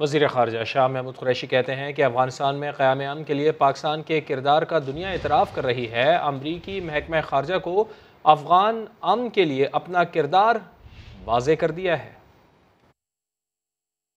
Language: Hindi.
वजीर खारजा शाह महमूद कुरैशी कहते हैं कि अफगानिस्तान में क़्याम अम के लिए पाकिस्तान के किरदार का दुनिया इतराफ़ कर रही है अमरीकी महकमा खारजा को अफगान अम के लिए अपना किरदार वाज कर दिया है